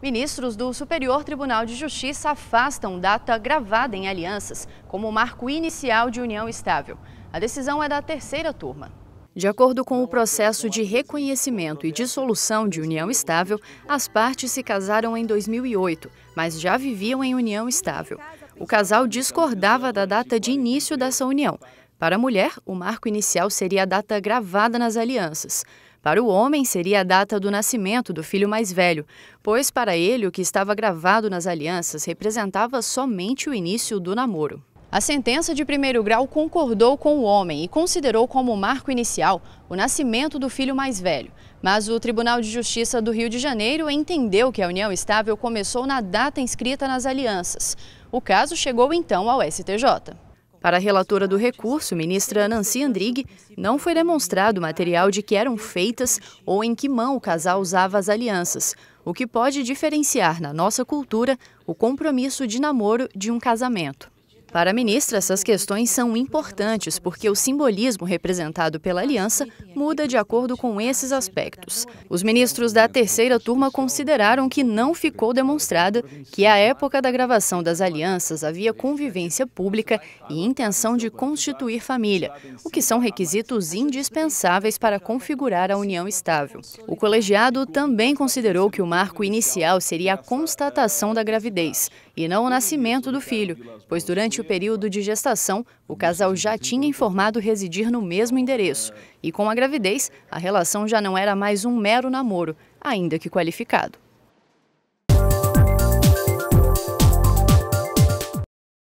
Ministros do Superior Tribunal de Justiça afastam data gravada em alianças como marco inicial de união estável. A decisão é da terceira turma. De acordo com o processo de reconhecimento e dissolução de união estável, as partes se casaram em 2008, mas já viviam em união estável. O casal discordava da data de início dessa união. Para a mulher, o marco inicial seria a data gravada nas alianças. Para o homem, seria a data do nascimento do filho mais velho, pois para ele o que estava gravado nas alianças representava somente o início do namoro. A sentença de primeiro grau concordou com o homem e considerou como marco inicial o nascimento do filho mais velho. Mas o Tribunal de Justiça do Rio de Janeiro entendeu que a união estável começou na data inscrita nas alianças. O caso chegou então ao STJ. Para a relatora do recurso, ministra Nancy Andrighi, não foi demonstrado material de que eram feitas ou em que mão o casal usava as alianças, o que pode diferenciar na nossa cultura o compromisso de namoro de um casamento. Para a ministra, essas questões são importantes porque o simbolismo representado pela aliança muda de acordo com esses aspectos. Os ministros da terceira turma consideraram que não ficou demonstrada que, à época da gravação das alianças, havia convivência pública e intenção de constituir família, o que são requisitos indispensáveis para configurar a união estável. O colegiado também considerou que o marco inicial seria a constatação da gravidez e não o nascimento do filho, pois durante o período de gestação, o casal já tinha informado residir no mesmo endereço. E com a gravidez, a relação já não era mais um mero namoro, ainda que qualificado.